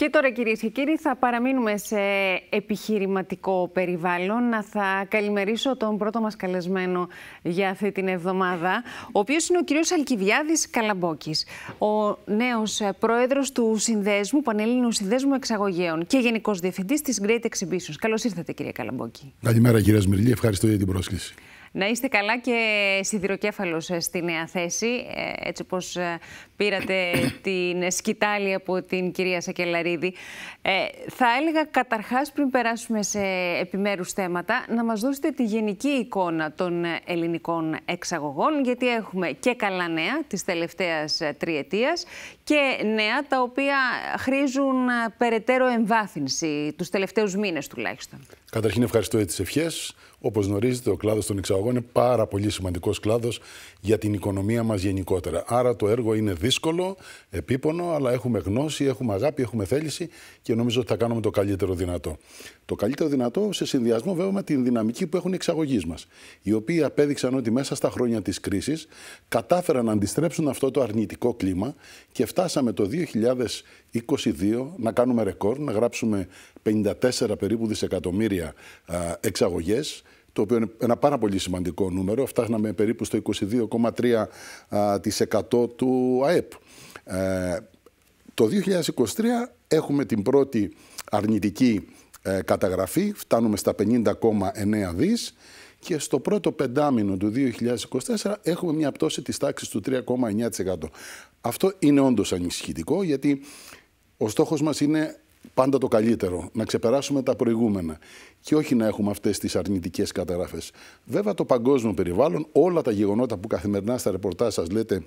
Και τώρα κυρίες και κύριοι θα παραμείνουμε σε επιχειρηματικό περιβάλλον. να Θα καλημερίσω τον πρώτο μας καλεσμένο για αυτή την εβδομάδα, ο οποίος είναι ο κύριος Αλκιβιάδης Καλαμπόκης, ο νέος πρόεδρος του Συνδέσμου, Πανελλήνου Συνδέσμου Εξαγωγέων και Γενικός Διευθυντής της Great Exhibitions. Καλώς ήρθατε κύριε Καλαμπόκη. Καλημέρα κύριε Σμυρλή, ευχαριστώ για την πρόσκληση. Να είστε καλά και σιδηροκέφαλος ε, στη νέα θέση, ε, έτσι όπως ε, πήρατε την σκητάλη από την κυρία Σακελαρίδη. θα έλεγα καταρχάς πριν περάσουμε σε επιμέρους θέματα, να μας δώσετε τη γενική εικόνα των ελληνικών εξαγωγών, γιατί έχουμε και καλά νέα της τελευταίας τριετίας και νέα τα οποία χρήζουν περαιτέρω εμβάθυνση τους τελευταίους μήνες τουλάχιστον. Καταρχήν ευχαριστώ για τις ευχές. Όπως γνωρίζετε, ο κλάδος των εξαγωγών είναι πάρα πολύ σημαντικός κλάδος για την οικονομία μας γενικότερα. Άρα το έργο είναι δύσκολο, επίπονο, αλλά έχουμε γνώση, έχουμε αγάπη, έχουμε θέληση και νομίζω ότι θα κάνουμε το καλύτερο δυνατό. Το καλύτερο δυνατό σε συνδυασμό βέβαια με την δυναμική που έχουν οι εξαγωγείς μας, οι οποίοι απέδειξαν ότι μέσα στα χρόνια της κρίσης κατάφεραν να αντιστρέψουν αυτό το αρνητικό κλίμα και φτάσαμε το 22, να κάνουμε ρεκόρ, να γράψουμε 54 περίπου δισεκατομμύρια εξαγωγές, το οποίο είναι ένα πάρα πολύ σημαντικό νούμερο. Φτάσαμε περίπου στο 22,3% του ΑΕΠ. Ε, το 2023 έχουμε την πρώτη αρνητική ε, καταγραφή, φτάνουμε στα 50,9 δις και στο πρώτο πεντάμινο του 2024 έχουμε μια πτώση της τάξης του 3,9%. Αυτό είναι όντως ανησυχητικό γιατί ο στόχος μας είναι πάντα το καλύτερο, να ξεπεράσουμε τα προηγούμενα και όχι να έχουμε αυτές τις αρνητικές καταγραφές. Βέβαια το παγκόσμιο περιβάλλον, όλα τα γεγονότα που καθημερινά στα ρεπορτάζ σας λέτε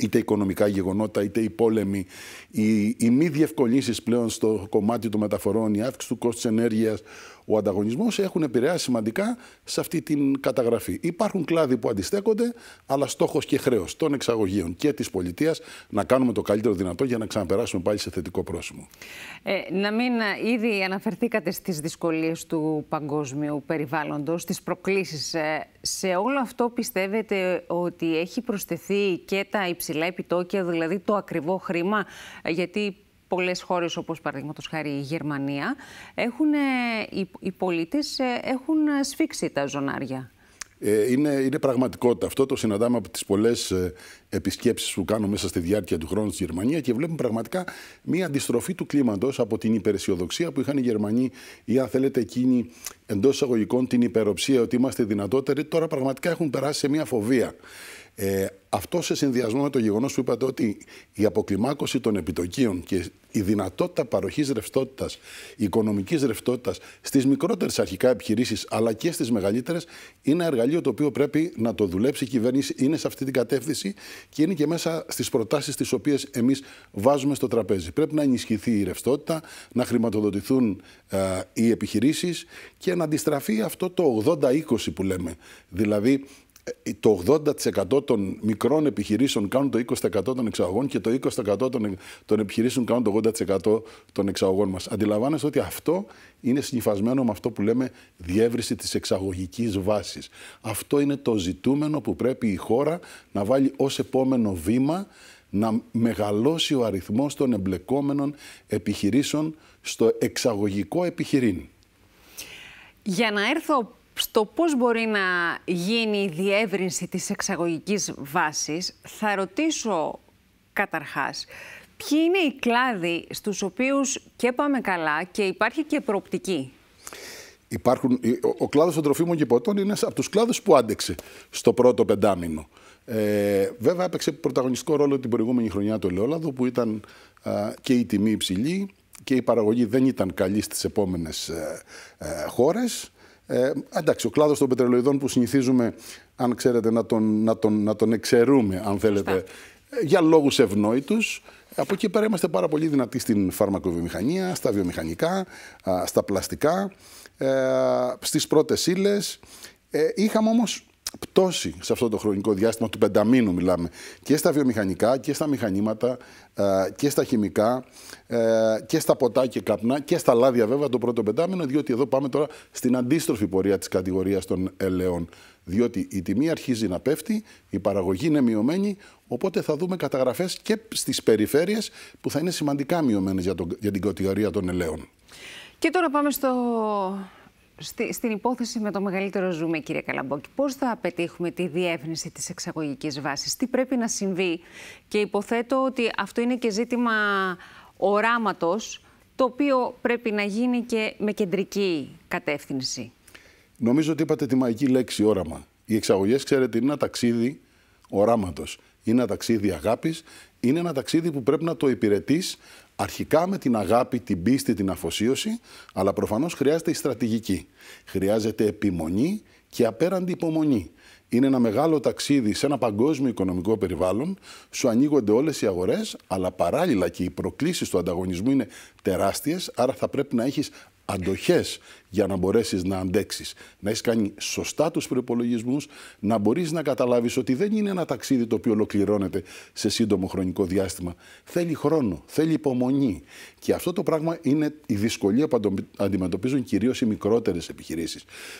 είτε οικονομικά γεγονότα, είτε οι πόλεμοι, οι, οι μη διευκολύνσεις πλέον στο κομμάτι των μεταφορών, η αύξηση του κόστου ενέργειας, ο ανταγωνισμός έχουν επηρεάσει σημαντικά σε αυτή την καταγραφή. Υπάρχουν κλάδοι που αντιστέκονται, αλλά στόχος και χρέος των εξαγωγείων και της πολιτείας να κάνουμε το καλύτερο δυνατό για να ξαναπεράσουμε πάλι σε θετικό πρόσημο. Ε, να μην ε, ήδη αναφερθήκατε στις δυσκολίες του παγκόσμιου περιβάλλοντος, στις προκλήσεις. Ε, σε όλο αυτό πιστεύετε ότι έχει προσθεθεί και τα υψηλά επιτόκια, δηλαδή το ακριβό χρήμα, ε, γιατί πολλές χώρες όπως παραδείγματος χάρη η Γερμανία, έχουν, ε, οι, οι πολίτες ε, έχουν ε, σφίξει τα ζωνάρια. Είναι, είναι πραγματικότητα. Αυτό το συναντάμε από τις πολλές επισκέψεις που κάνω μέσα στη διάρκεια του χρόνου στη Γερμανία και βλέπουμε πραγματικά μια αντιστροφή του κλίματος από την υπεραισιοδοξία που είχαν οι Γερμανοί ή, αν θέλετε, εκείνοι εντός εισαγωγικών την υπεροψία ότι είμαστε δυνατότεροι. Τώρα πραγματικά έχουν περάσει σε μια φοβία. Ε, αυτό σε συνδυασμό με το γεγονός που είπατε ότι η αποκλιμάκωση των επιτοκίων και η δυνατότητα παροχής ρευστότητας, οικονομικής ρευστότητας στις μικρότερες αρχικά επιχειρήσεις αλλά και στις μεγαλύτερες, είναι ένα εργαλείο το οποίο πρέπει να το δουλέψει η κυβέρνηση. Είναι σε αυτή την κατεύθυνση και είναι και μέσα στις προτάσεις τις οποίες εμείς βάζουμε στο τραπέζι. Πρέπει να ενισχυθεί η ρευστότητα, να χρηματοδοτηθούν ε, οι επιχειρήσεις και να αντιστραφεί αυτό το 80-20 που λέμε. Δηλαδή το 80% των μικρών επιχειρήσεων κάνουν το 20% των εξαγωγών και το 20% ε, των επιχειρήσεων κάνουν το 80% των εξαγωγών μας. Αντιλαμβάνεστε ότι αυτό είναι συνυφασμένο με αυτό που λέμε διεύρυνση της εξαγωγικής βάσης. Αυτό είναι το ζητούμενο που πρέπει η χώρα να βάλει ως επόμενο βήμα να μεγαλώσει ο αριθμός των εμπλεκόμενων επιχειρήσεων στο εξαγωγικό επιχειρήν. Για να έρθω το πώς μπορεί να γίνει η διεύρυνση της εξαγωγικής βάσης, θα ρωτήσω καταρχάς ποιοι είναι οι κλάδοι στους οποίους και πάμε καλά και υπάρχει και προοπτική. Υπάρχουν, ο κλάδος των τροφίμων και ποτών είναι από τους κλάδους που άντεξε στο πρώτο πεντάμινο. Ε, βέβαια έπαιξε πρωταγωνιστικό ρόλο την προηγούμενη χρονιά το ελαιόλαδο που ήταν και η τιμή υψηλή και η παραγωγή δεν ήταν καλή στις επόμενες ε, ε χώρες. Ε, εντάξει, ο κλάδος των πετρελοειδών που συνηθίζουμε, αν ξέρετε, να τον, να τον, να τον εξαιρούμε, αν θέλετε, για λόγους ευνόητους. Από εκεί πέρα είμαστε πάρα πολύ δυνατοί στην φαρμακοβιομηχανία, στα βιομηχανικά, στα πλαστικά, ε, στις πρώτες ύλες. Ε, είχαμε όμως πτώση σε αυτό το χρονικό διάστημα του πενταμήνου μιλάμε και στα βιομηχανικά και στα μηχανήματα ε, και στα χημικά ε, και στα ποτά και καπνά και στα λάδια βέβαια το πρώτο πεντάμινο διότι εδώ πάμε τώρα στην αντίστροφη πορεία της κατηγορίας των ελαιών διότι η τιμή αρχίζει να πέφτει, η παραγωγή είναι μειωμένη, οπότε θα δούμε καταγραφές και στις περιφέρειες που θα είναι σημαντικά μειωμένες για, για την κατηγορία των ελαίων. Και τώρα πάμε στο Στη, στην υπόθεση με το μεγαλύτερο ζούμε, κύριε Καλαμπόκη, πώς θα πετύχουμε τη διεύνηση της εξαγωγικής βάσης, τι πρέπει να συμβεί και υποθέτω ότι αυτό είναι και ζήτημα οράματος, το οποίο πρέπει να γίνει και με κεντρική κατεύθυνση. Νομίζω ότι είπατε τη μαγική λέξη όραμα. Οι εξαγωγές, ξέρετε, είναι ένα ταξίδι οράματος. Είναι ένα ταξίδι αγάπης, είναι ένα ταξίδι που πρέπει να το υπηρετείς Αρχικά με την αγάπη, την πίστη, την αφοσίωση, αλλά προφανώς χρειάζεται η στρατηγική. Χρειάζεται επιμονή και απέραντη υπομονή. Είναι ένα μεγάλο ταξίδι σε ένα παγκόσμιο οικονομικό περιβάλλον. Σου ανοίγονται όλες οι αγορές, αλλά παράλληλα και οι προκλήσεις του ανταγωνισμού είναι τεράστιες. Άρα θα πρέπει να έχεις αντοχές για να μπορέσεις να αντέξεις. Να έχεις κάνει σωστά τους προπολογισμού, να μπορείς να καταλάβεις ότι δεν είναι ένα ταξίδι το οποίο ολοκληρώνεται σε σύντομο χρονικό διάστημα. Θέλει χρόνο, θέλει υπομονή. Και αυτό το πράγμα είναι η δυσκολία που αντιμετωπίζουν κυρίως οι μικρότερες επιχειρήσεις.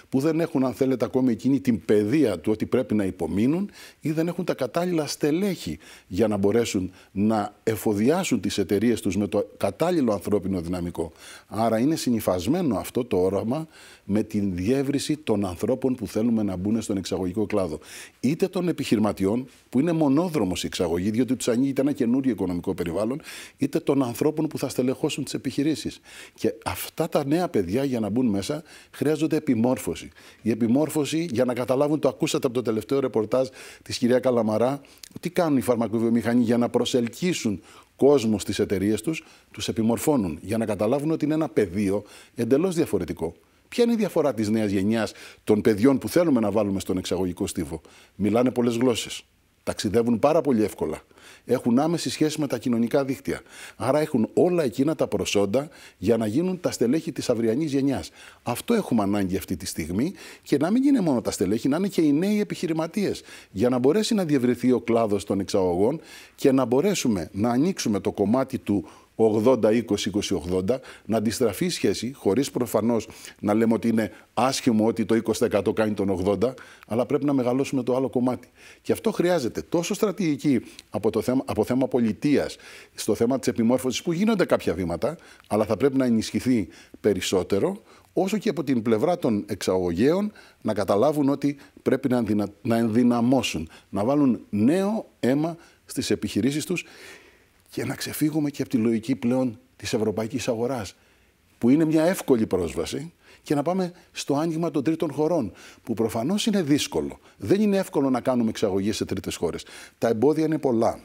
Που δεν έχουν, αν θέλετε, ακόμη εκείνη την παιδεία του ότι πρέπει να υπομείνουν ή δεν έχουν τα κατάλληλα στελέχη για να μπορέσουν να εφοδιάσουν τις εταιρείες τους με το κατάλληλο ανθρώπινο δυναμικό. Άρα είναι συνειφασμένο σπασμένο αυτό το όραμα με την διεύρυνση των ανθρώπων που θέλουμε να μπουν στον εξαγωγικό κλάδο. Είτε των επιχειρηματιών, που είναι μονόδρομος η εξαγωγή, διότι τους ανοίγεται ένα καινούριο οικονομικό περιβάλλον, είτε των ανθρώπων που θα στελεχώσουν τις επιχειρήσεις. Και αυτά τα νέα παιδιά για να μπουν μέσα χρειάζονται επιμόρφωση. Η επιμόρφωση για να καταλάβουν, το ακούσατε από το τελευταίο ρεπορτάζ της κυρία Καλαμαρά, τι κάνουν οι φαρμακοβιομηχανοί για να προσελκύσουν κόσμος στις εταιρείες τους, τους επιμορφώνουν για να καταλάβουν ότι είναι ένα πεδίο εντελώς διαφορετικό. Ποια είναι η διαφορά της νέας γενιάς των παιδιών που θέλουμε να βάλουμε στον εξαγωγικό στίβο. Μιλάνε πολλές γλώσσες ταξιδεύουν πάρα πολύ εύκολα. Έχουν άμεση σχέση με τα κοινωνικά δίκτυα. Άρα έχουν όλα εκείνα τα προσόντα για να γίνουν τα στελέχη της αυριανής γενιάς. Αυτό έχουμε ανάγκη αυτή τη στιγμή και να μην είναι μόνο τα στελέχη, να είναι και οι νέοι επιχειρηματίες. Για να μπορέσει να διευρυνθεί ο κλάδος των εξαγωγών και να μπορέσουμε να ανοίξουμε το κομμάτι του 80-20-20-80, να αντιστραφεί η σχέση, χωρίς προφανώς να λέμε ότι είναι άσχημο ότι το 20% κάνει τον 80%, αλλά πρέπει να μεγαλώσουμε το άλλο κομμάτι. Και αυτό χρειάζεται τόσο στρατηγική από, το θέμα, από θέμα πολιτείας, στο θέμα της επιμόρφωσης που γίνονται κάποια βήματα, αλλά θα πρέπει να ενισχυθεί περισσότερο, όσο και από την πλευρά των εξαγωγέων να καταλάβουν ότι πρέπει να, να ενδυναμώσουν, να βάλουν νέο αίμα στις επιχειρήσεις τους και να ξεφύγουμε και από τη λογική πλέον της ευρωπαϊκής αγοράς, που είναι μια εύκολη πρόσβαση, και να πάμε στο άνοιγμα των τρίτων χωρών, που προφανώς είναι δύσκολο. Δεν είναι εύκολο να κάνουμε εξαγωγή σε τρίτες χώρες. Τα εμπόδια είναι πολλά.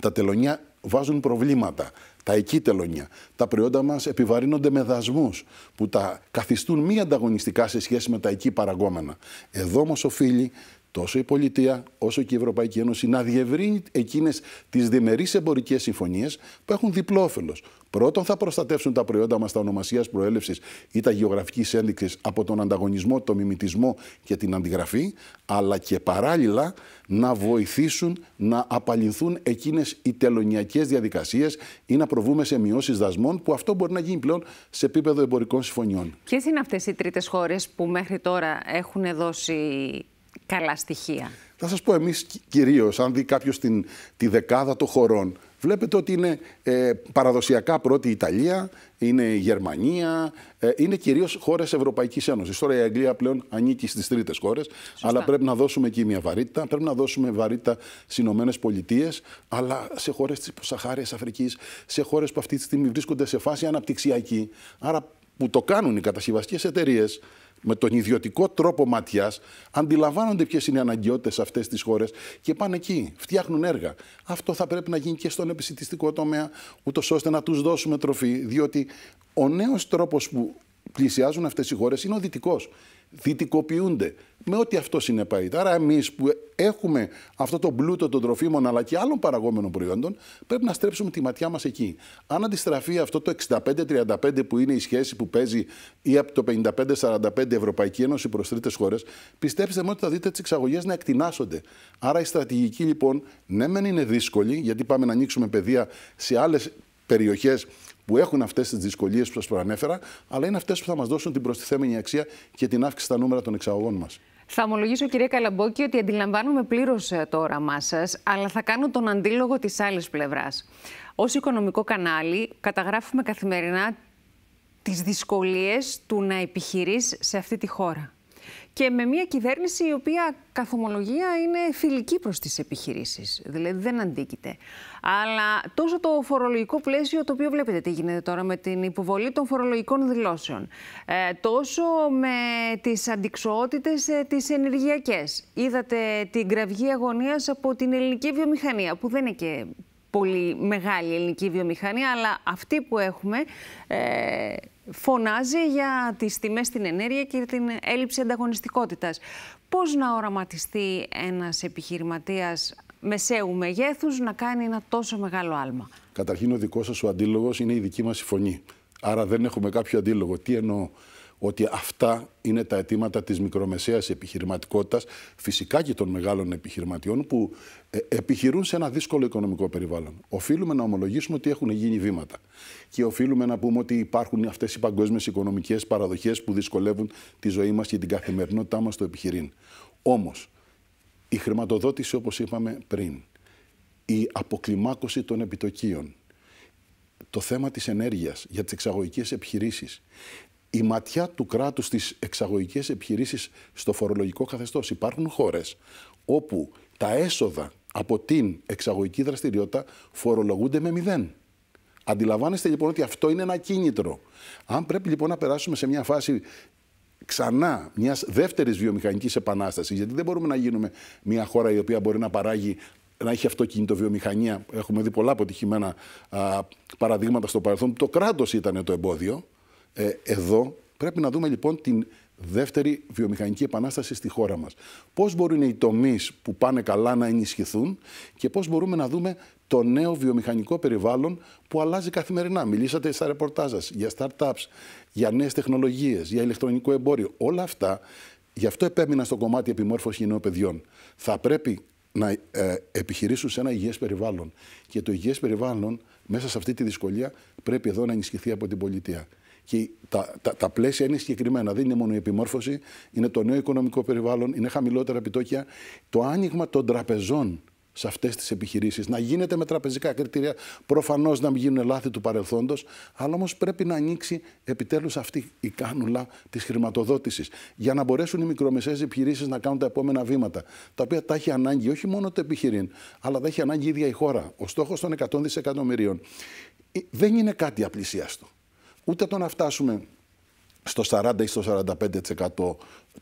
Τα τελωνία βάζουν προβλήματα. Τα εκεί τελωνία. Τα προϊόντα μας επιβαρύνονται με δασμούς που τα καθιστούν μη ανταγωνιστικά σε σχέση με τα εκεί παραγόμενα. Εδώ όμως οφείλει τόσο η Πολιτεία όσο και η Ευρωπαϊκή Ένωση να διευρύνει εκείνες τις διμερείς εμπορικές συμφωνίες που έχουν διπλό όφελο. Πρώτον, θα προστατεύσουν τα προϊόντα μας τα ονομασίας προέλευσης ή τα γεωγραφικής ένδειξης από τον ανταγωνισμό, το μιμητισμό και την αντιγραφή, αλλά και παράλληλα να βοηθήσουν να απαλληλθούν εκείνες οι τελωνιακές διαδικασίες ή να προβούμε σε μειώσεις δασμών, που αυτό μπορεί να γίνει πλέον σε επίπεδο εμπορικών συμφωνιών. Ποιες είναι αυτές οι τρίτες χώρες που μέχρι τώρα έχουν δώσει καλά στοιχεία. Θα σας πω εμείς κυρίως, αν δει κάποιος τη δεκάδα των χωρών, βλέπετε ότι είναι ε, παραδοσιακά πρώτη η Ιταλία, είναι η Γερμανία, ε, είναι κυρίως χώρες Ευρωπαϊκής Ένωσης. Τώρα η Αγγλία πλέον ανήκει στις τρίτες χώρες, αλλά πρέπει να δώσουμε εκεί μια βαρύτητα, πρέπει να δώσουμε βαρύτητα στις Ηνωμένες Πολιτείες, αλλά σε χώρες της Σαχάριας Αφρικής, σε χώρες που αυτή τη στιγμή βρίσκονται σε φάση αναπτυξιακή, άρα που το κάνουν οι κατασκευαστικές εταιρείες με τον ιδιωτικό τρόπο ματιάς, αντιλαμβάνονται ποιες είναι οι αναγκαιότητες αυτές τις χώρες και πάνε εκεί, φτιάχνουν έργα. Αυτό θα πρέπει να γίνει και στον επιστημιστικό τομέα, ούτως ώστε να τους δώσουμε τροφή, διότι ο νέος τρόπος που πλησιάζουν αυτές οι χώρες είναι ο δυτικός δυτικοποιούνται. Με ό,τι αυτό συνεπάγεται. Άρα, εμείς που έχουμε αυτό το πλούτο των τροφίμων αλλά και άλλων παραγόμενων προϊόντων, πρέπει να στρέψουμε τη ματιά μας εκεί. Αν αντιστραφεί αυτό το 65-35 που είναι η σχέση που παίζει ή από το 55-45 Ευρωπαϊκή Ένωση προς τρίτες χώρες, πιστέψτε με ότι θα δείτε τις εξαγωγές να εκτινάσονται. Άρα, η απο το 55 45 ευρωπαικη ενωση προ τριτε χωρε πιστεψτε μου λοιπόν, ναι, μεν είναι δύσκολη, γιατί πάμε να ανοίξουμε παιδεία σε άλλες περιοχές που έχουν αυτές τις δυσκολίες που σας προανέφερα, αλλά είναι αυτές που θα μας δώσουν την προστιθέμενη αξία και την αύξηση στα νούμερα των εξαγωγών μας. Θα ομολογήσω, κυρία Καλαμπόκη, ότι αντιλαμβάνομαι πλήρως ε, το όραμά σας, αλλά θα κάνω τον αντίλογο της άλλης πλευράς. Ως οικονομικό κανάλι, καταγράφουμε καθημερινά τις δυσκολίες του να επιχειρείς σε αυτή τη χώρα και με μια κυβέρνηση η οποία καθομολογία είναι φιλική προς τις επιχειρήσεις, δηλαδή δεν αντίκειται. Αλλά τόσο το φορολογικό πλαίσιο το οποίο βλέπετε τι γίνεται τώρα με την υποβολή των φορολογικών δηλώσεων, ε, τόσο με τις αντικσοότητες ε, τις ενεργειακές. Είδατε την κραυγή αγωνίας από την ελληνική βιομηχανία που δεν είναι και πολύ μεγάλη ελληνική βιομηχανία, αλλά αυτή που έχουμε ε, φωνάζει για τις τιμές στην ενέργεια και την έλλειψη ανταγωνιστικότητας. Πώς να οραματιστεί ένας επιχειρηματίας μεσαίου μεγέθους να κάνει ένα τόσο μεγάλο άλμα. Καταρχήν ο δικός σας ο αντίλογος είναι η δική μας φωνή. Άρα δεν έχουμε κάποιο αντίλογο. Τι εννοώ ότι αυτά είναι τα αιτήματα της μικρομεσαίας επιχειρηματικότητας, φυσικά και των μεγάλων επιχειρηματιών που ε, επιχειρούν σε ένα δύσκολο οικονομικό περιβάλλον. Οφείλουμε να ομολογήσουμε ότι έχουν γίνει βήματα και οφείλουμε να πούμε ότι υπάρχουν αυτές οι παγκόσμιες οικονομικές παραδοχές που δυσκολεύουν τη ζωή μας και την καθημερινότητά μας στο επιχειρήν. Όμως, η χρηματοδότηση όπως είπαμε πριν, η αποκλιμάκωση των επιτοκίων, το θέμα της ενέργειας για τις εξαγωγικές επιχειρήσεις, η ματιά του κράτους στις εξαγωγικές επιχειρήσεις στο φορολογικό καθεστώς. Υπάρχουν χώρες όπου τα έσοδα από την εξαγωγική δραστηριότητα φορολογούνται με μηδέν. Αντιλαμβάνεστε λοιπόν ότι αυτό είναι ένα κίνητρο. Αν πρέπει λοιπόν να περάσουμε σε μια φάση ξανά μιας δεύτερης βιομηχανικής επανάστασης, γιατί δεν μπορούμε να γίνουμε μια χώρα η οποία μπορεί να παράγει να έχει αυτοκίνητο βιομηχανία. Έχουμε δει πολλά αποτυχημένα α, παραδείγματα στο παρελθόν το κράτος ήταν το εμπόδιο. Ε, εδώ πρέπει να δούμε λοιπόν την δεύτερη βιομηχανική επανάσταση στη χώρα μας. Πώς μπορούν οι τομείς που πάνε καλά να ενισχυθούν και πώς μπορούμε να δούμε το νέο βιομηχανικό περιβάλλον που αλλάζει καθημερινά. Μιλήσατε στα ρεπορτάζ σας για startups, για νέες τεχνολογίες, για ηλεκτρονικό εμπόριο. Όλα αυτά, γι' αυτό επέμεινα στο κομμάτι επιμόρφωση νέων παιδιών. Θα πρέπει να ε, επιχειρήσουν σε ένα υγιές περιβάλλον. Και το υγιές περιβάλλον μέσα σε αυτή τη δυσκολία πρέπει εδώ να ενισχυθεί από την πολιτεία. Και τα, τα, τα πλαίσια είναι συγκεκριμένα. Δεν είναι μόνο η επιμόρφωση, είναι το νέο οικονομικό περιβάλλον, είναι χαμηλότερα επιτόκια. Το άνοιγμα των τραπεζών σε αυτές τις επιχειρήσεις. Να γίνεται με τραπεζικά κριτήρια. Προφανώς να μην γίνουν λάθη του παρελθόντος, αλλά όμως πρέπει να ανοίξει επιτέλους αυτή η κάνουλα της χρηματοδότησης. Για να μπορέσουν οι μικρομεσαίες επιχειρήσεις να κάνουν τα επόμενα βήματα. Τα οποία τα έχει ανάγκη όχι μόνο το επιχειρήν, αλλά τα έχει ανάγκη η ίδια η χώρα. Ο στόχος των 100 δισεκατομμυρίων ε, δεν είναι κάτι απλησίαστο ούτε το να φτάσουμε στο 40 ή στο 45%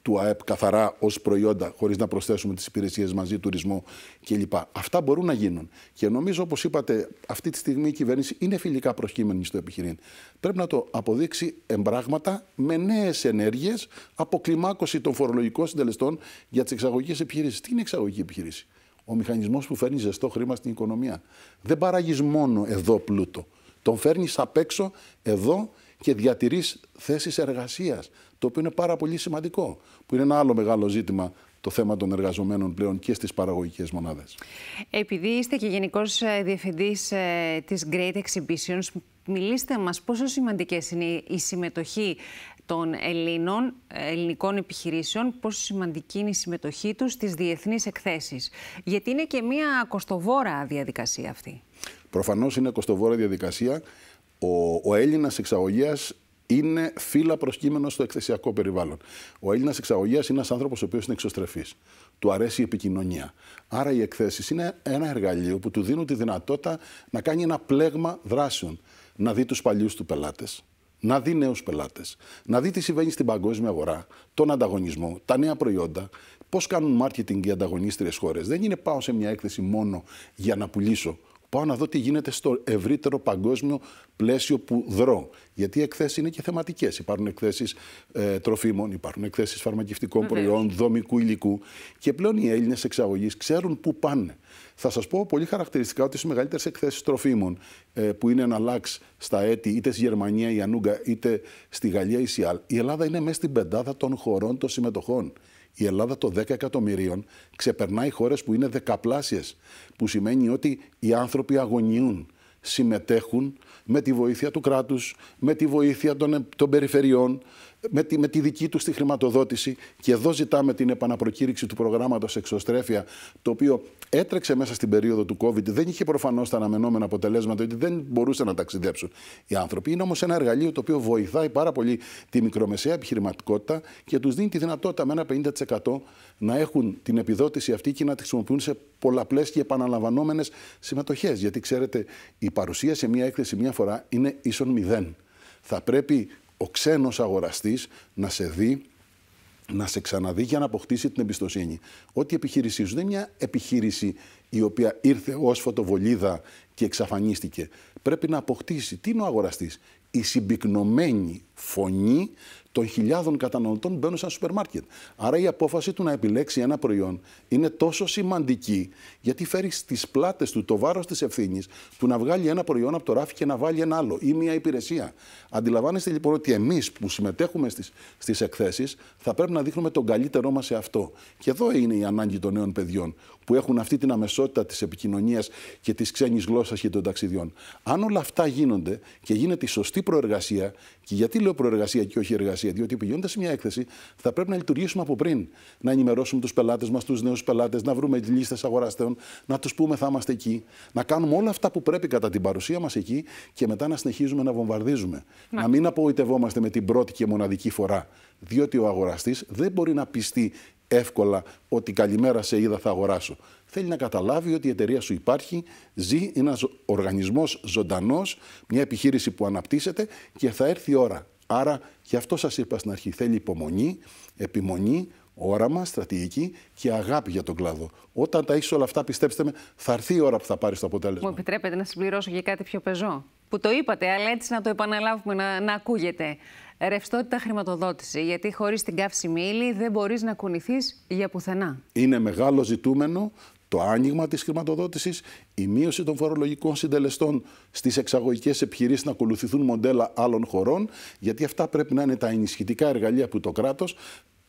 του ΑΕΠ καθαρά ως προϊόντα, χωρίς να προσθέσουμε τις υπηρεσίες μαζί, τουρισμό κλπ. Αυτά μπορούν να γίνουν. Και νομίζω, όπως είπατε, αυτή τη στιγμή η κυβέρνηση είναι φιλικά προσκύμενη στο επιχειρήν. Πρέπει να το αποδείξει εμπράγματα με νέες ενέργειες, αποκλιμάκωση των φορολογικών συντελεστών για τις εξαγωγικές επιχειρήσεις. Τι είναι εξαγωγική επιχειρήση. Ο μηχανισμός που φέρνει ζεστό χρήμα στην οικονομία. Δεν παράγεις μόνο εδώ πλούτο. Τον φέρνεις απ' έξω εδώ και διατηρείς θέσεις εργασίας. Το οποίο είναι πάρα πολύ σημαντικό. Που είναι ένα άλλο μεγάλο ζήτημα το θέμα των εργαζομένων πλέον και στις παραγωγικές μονάδες. Επειδή είστε και Γενικός ε, Διευθυντής ε, της Great Exhibitions, μιλήστε μας πόσο σημαντικές είναι η συμμετοχή των Ελλήνων, ε, ελληνικών επιχειρήσεων, πόσο σημαντική είναι η συμμετοχή τους στις διεθνείς εκθέσεις. Γιατί είναι και μια κοστοβόρα διαδικασία αυτή. Προφανώς είναι κοστοβόρα διαδικασία. Ο, ο Έλληνας εξαγωγία είναι φύλλα προσκύμενος στο εκθεσιακό περιβάλλον. Ο Έλληνας εξαγωγία είναι ένας άνθρωπος ο οποίος είναι εξωστρεφής. Του αρέσει η επικοινωνία. Άρα οι εκθέσεις είναι ένα εργαλείο που του δίνουν τη δυνατότητα να κάνει ένα πλέγμα δράσεων. Να δει τους παλιούς του πελάτες, να δει νέους πελάτες, να δει τι συμβαίνει στην παγκόσμια αγορά, τον ανταγωνισμό, τα νέα προϊόντα, πώς κάνουν marketing οι ανταγωνίστριες χώρες. Δεν είναι πάω σε μια έκθεση μόνο για να πουλήσω Πάω να δω τι γίνεται στο ευρύτερο παγκόσμιο πλαίσιο που δρώ. Γιατί οι εκθέσεις είναι και θεματικές. Υπάρχουν εκθέσεις ε, τροφίμων, υπάρχουν εκθέσεις φαρμακευτικών προϊόντων, δομικού υλικού. Και πλέον οι Έλληνες εξαγωγή ξέρουν πού πάνε. Θα σας πω πολύ χαρακτηριστικά ότι στις μεγαλύτερες εκθέσεις τροφίμων, ε, που είναι ένα λαξ στα έτη, είτε στη Γερμανία η Ανούγκα, είτε στη Γαλλία η Σιάλ, η Ελλάδα είναι μέσα στην πεντάδα των χωρών των συμμετοχών η Ελλάδα των 10 εκατομμυρίων ξεπερνάει χώρες που είναι δεκαπλάσιες, που σημαίνει ότι οι άνθρωποι αγωνιούν, συμμετέχουν με τη βοήθεια του κράτους, με τη βοήθεια των, ε, των περιφερειών, με τη, δική τους τη χρηματοδότηση και εδώ ζητάμε την επαναπροκήρυξη του προγράμματος Εξωστρέφεια, το οποίο έτρεξε μέσα στην περίοδο του COVID. Δεν είχε προφανώς τα αναμενόμενα αποτελέσματα, γιατί δεν μπορούσαν να ταξιδέψουν οι άνθρωποι. Είναι όμως ένα εργαλείο το οποίο βοηθάει πάρα πολύ τη μικρομεσαία επιχειρηματικότητα και τους δίνει τη δυνατότητα με ένα 50% να έχουν την επιδότηση αυτή και να τη χρησιμοποιούν σε πολλαπλές και επαναλαμβανόμενες συμμετοχές. Γιατί ξέρετε, η παρουσία σε μία έκθεση μία φορά είναι ίσον μηδέν. Θα πρέπει ο ξένος αγοραστής να σε δει να σε ξαναδεί για να αποκτήσει την εμπιστοσύνη. Ό,τι η επιχείρησή σου δεν είναι μια επιχείρηση η οποία ήρθε ως φωτοβολίδα και εξαφανίστηκε. Πρέπει να αποκτήσει. Τι είναι ο αγοραστής, η συμπυκνωμένη φωνή των χιλιάδων καταναλωτών μπαίνουν σε ένα σούπερ μάρκετ. Άρα η απόφαση του να επιλέξει ένα προϊόν είναι τόσο σημαντική, γιατί φέρει στις πλάτες του το βάρος της ευθύνης του να βγάλει ένα προϊόν από το ράφι και να βάλει ένα άλλο ή μια υπηρεσία. Αντιλαμβάνεστε λοιπόν ότι εμείς που συμμετέχουμε στις στις εκθέσεις θα πρέπει να δείχνουμε τον καλύτερό μας σε αυτό. Και εδώ είναι η ανάγκη των νέων παιδιών που έχουν αυτή την αμεσότητα της επικοινωνίας και της ξένης γλώσσας και των ταξιδιών. Αν όλα αυτά γίνονται και γίνεται η σωστή προεργασία, και γιατί λέω προεργασία και όχι εργασία διαδικασία. Διότι πηγαίνοντας σε μια έκθεση, θα πρέπει να λειτουργήσουμε από πριν. Να ενημερώσουμε τους πελάτες μας, τους νέους πελάτες, να βρούμε λίστες αγοραστέων, να τους πούμε θα είμαστε εκεί. Να κάνουμε όλα αυτά που πρέπει κατά την παρουσία μας εκεί και μετά να συνεχίζουμε να βομβαρδίζουμε. Να, μην απογοητευόμαστε με την πρώτη και μοναδική φορά. Διότι ο αγοραστής δεν μπορεί να πιστεί εύκολα ότι καλημέρα σε είδα θα αγοράσω. Θέλει να καταλάβει ότι η εταιρεία σου υπάρχει, ζει, ένας οργανισμός ζωντανός, μια επιχείρηση που αναπτύσσεται και θα έρθει η ώρα Άρα γι' αυτό σας είπα στην αρχή, θέλει υπομονή, επιμονή, όραμα, στρατηγική και αγάπη για τον κλάδο. Όταν τα έχεις όλα αυτά, πιστέψτε με, θα έρθει η ώρα που θα πάρεις το αποτέλεσμα. Μου επιτρέπετε να συμπληρώσω για κάτι πιο πεζό. Που το είπατε, αλλά έτσι να το επαναλάβουμε, να, να ακούγεται. Ρευστότητα χρηματοδότηση. Γιατί χωρίς την καύση μήλη δεν μπορείς να κουνηθείς για πουθενά. Είναι μεγάλο ζητούμενο το άνοιγμα της χρηματοδότησης, η μείωση των φορολογικών συντελεστών στις εξαγωγικές επιχειρήσεις να ακολουθηθούν μοντέλα άλλων χωρών, γιατί αυτά πρέπει να είναι τα ενισχυτικά εργαλεία που το κράτος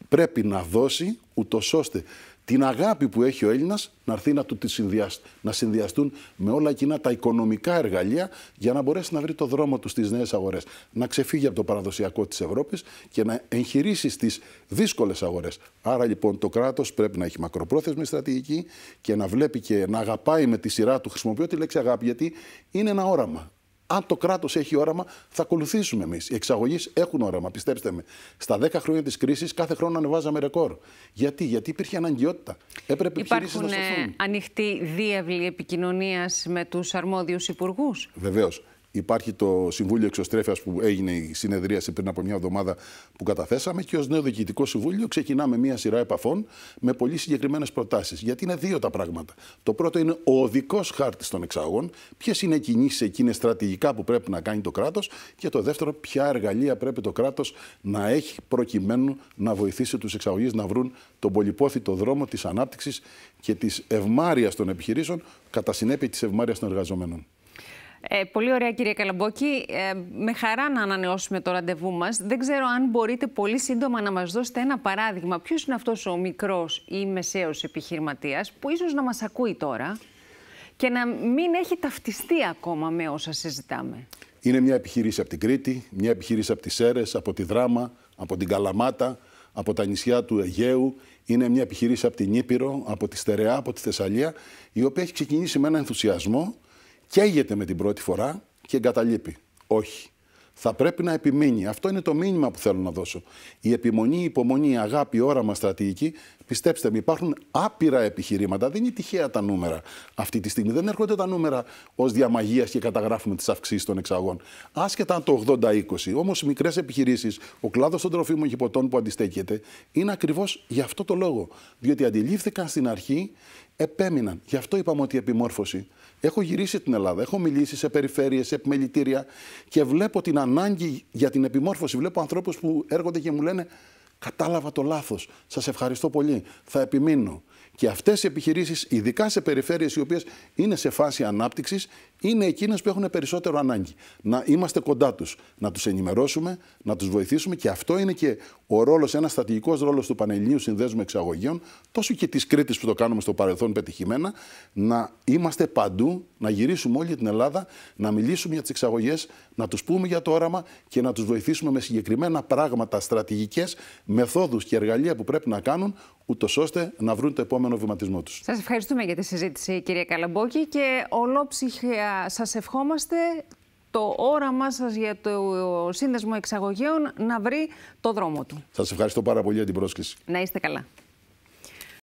πρέπει να δώσει, ούτως ώστε την αγάπη που έχει ο Έλληνας να έρθει να του τη συνδυαστούν, να συνδυαστούν με όλα εκείνα τα οικονομικά εργαλεία για να μπορέσει να βρει το δρόμο του στις νέες αγορές. Να ξεφύγει από το παραδοσιακό της Ευρώπης και να εγχειρήσει στις δύσκολες αγορές. Άρα λοιπόν το κράτος πρέπει να έχει μακροπρόθεσμη στρατηγική και να βλέπει και να αγαπάει με τη σειρά του. Χρησιμοποιώ τη λέξη αγάπη γιατί είναι ένα όραμα. Αν το κράτος έχει όραμα, θα ακολουθήσουμε εμείς. Οι εξαγωγείς έχουν όραμα, πιστέψτε με. Στα 10 χρόνια της κρίσης, κάθε χρόνο ανεβάζαμε ρεκόρ. Γιατί, Γιατί υπήρχε αναγκαιότητα. Έπρεπε Υπάρχουν να ε, σωθούν. ανοιχτή διεύλη επικοινωνίας με τους αρμόδιους υπουργούς. Βεβαίως. Υπάρχει το Συμβούλιο Εξωστρέφειας που έγινε η συνεδρίαση πριν από μια εβδομάδα που καταθέσαμε και ως νέο Διοικητικό Συμβούλιο ξεκινάμε μια σειρά επαφών με πολύ συγκεκριμένες προτάσεις. Γιατί είναι δύο τα πράγματα. Το πρώτο είναι ο οδικός χάρτης των εξαγών, ποιες είναι οι κινήσεις εκείνες στρατηγικά που πρέπει να κάνει το κράτος και το δεύτερο, ποια εργαλεία πρέπει το κράτος να έχει προκειμένου να βοηθήσει τους εξαγωγείς να βρουν τον πολυπόθητο δρόμο της ανάπτυξης και της ευμάρεια των επιχειρήσεων, κατά συνέπεια της ευμάρεια των εργαζομένων. Ε, πολύ ωραία κυρία Καλαμπόκη. Ε, με χαρά να ανανεώσουμε το ραντεβού μας. Δεν ξέρω αν μπορείτε πολύ σύντομα να μας δώσετε ένα παράδειγμα. ποιος είναι αυτός ο μικρός ή μεσαίος επιχειρηματίας που ίσως να μας ακούει τώρα και να μην έχει ταυτιστεί ακόμα με όσα συζητάμε. Είναι μια επιχείρηση από την Κρήτη, μια επιχείρηση από τις Σέρες, από τη Δράμα, από την Καλαμάτα, από τα νησιά του Αιγαίου. Είναι μια επιχείρηση από την Ήπειρο, από τη Στερεά, από τη Θεσσαλία, η οποία έχει ξεκινήσει με ένα ενθουσιασμό καίγεται με την πρώτη φορά και εγκαταλείπει. Όχι. Θα πρέπει να επιμείνει. Αυτό είναι το μήνυμα που θέλω να δώσω. Η επιμονή, η υπομονή, η αγάπη, η όραμα, στρατηγική Πιστέψτε με, υπάρχουν άπειρα επιχειρήματα. Δεν είναι τυχαία τα νούμερα αυτή τη στιγμή. Δεν έρχονται τα νούμερα ως διαμαγεία και καταγράφουμε τις αυξήσεις των εξαγών. Άσχετα αν το 80-20. Όμω, οι μικρές επιχειρήσεις, ο κλάδος των τροφίμων και ποτών που αντιστέκεται, είναι ακριβώς γι' αυτό το λόγο. Διότι αντιλήφθηκαν στην αρχή, επέμειναν. Γι' αυτό είπαμε ότι η επιμόρφωση. Έχω γυρίσει την Ελλάδα, έχω μιλήσει σε περιφέρειες, σε επιμελητήρια και βλέπω την ανάγκη για την επιμόρφωση. Βλέπω ανθρώπους που έρχονται και μου λένε Κατάλαβα το λάθος. Σας ευχαριστώ πολύ. Θα επιμείνω. Και αυτές οι επιχειρήσεις, ειδικά σε περιφέρειες οι οποίες είναι σε φάση ανάπτυξης, είναι εκείνες που έχουν περισσότερο ανάγκη. Να είμαστε κοντά τους, να τους ενημερώσουμε, να τους βοηθήσουμε και αυτό είναι και ο ρόλος, ένας στρατηγικός ρόλος του Πανελληνίου Συνδέσμου Εξαγωγείων, τόσο και της Κρήτης που το κάνουμε στο παρελθόν πετυχημένα, να είμαστε παντού, να γυρίσουμε όλη την Ελλάδα, να μιλήσουμε για τις εξαγωγές, να τους πούμε για το όραμα και να τους βοηθήσουμε με συγκεκριμένα πράγματα, στρατηγικές μεθόδους και εργαλεία που πρέπει να κάνουν, ούτως ώστε να βρουν το επόμενο βηματισμό τους. Σας ευχαριστούμε για τη συζήτηση, κυρία Καλαμπόκη, και ολόψυχα σας ευχόμαστε το όραμά σας για το σύνδεσμο εξαγωγέων να βρει το δρόμο του. Σας ευχαριστώ πάρα πολύ για την πρόσκληση. Να είστε καλά.